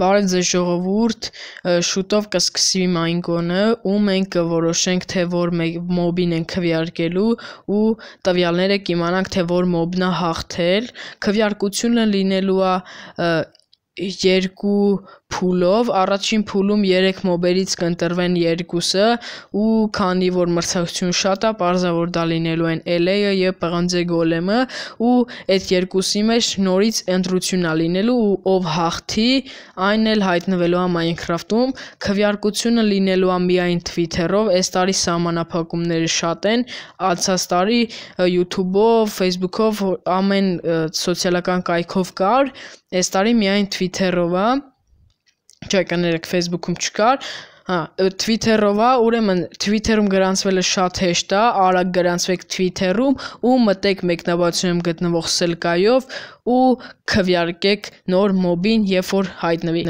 Բարև ձեզ ժողովուրդ, շուտով կսկսվի մայնգոնը ու մենք կորոշենք թե որ մոբին են քվյարկելու ու տվյալները կիմանանք թե որ մոբն է հաղթել։ Քվյարկությունը լինելու է 2 փուլով, առաջին փուլում 3 մոբերից կընտրվեն 2-ը ու քանի որ մրցակցություն շատ է, պարզավոր դա լինելու են LA-ը եւ Պղանձե Գոլեմը ու այդ երկուսի մեջ նորից ընտրություն է լինելու ու ով հաղթի, այն էլ հայտնվելու է Minecraft-ում, քվյարկությունը լինելու է միայն Twitter-ով, այս տարի սահմանափակումները շատ են, անցած տարի YouTube-ով, Facebook-ով ամեն սոցիալական կայքով կար, այս տարի միայն Twitter-ով է Ճայկաները Facebook-ում չկար, Հա, Twitter-ով է, ուրեմն Twitter-ում գրանցվելը շատ հեշտ է, արագ գրանցվեք Twitter-ում ու մտեք մեկնաբանությունում գտնվող սելկայով ու քվյարկեք նոր մոբին, երբ որ հայտնվի։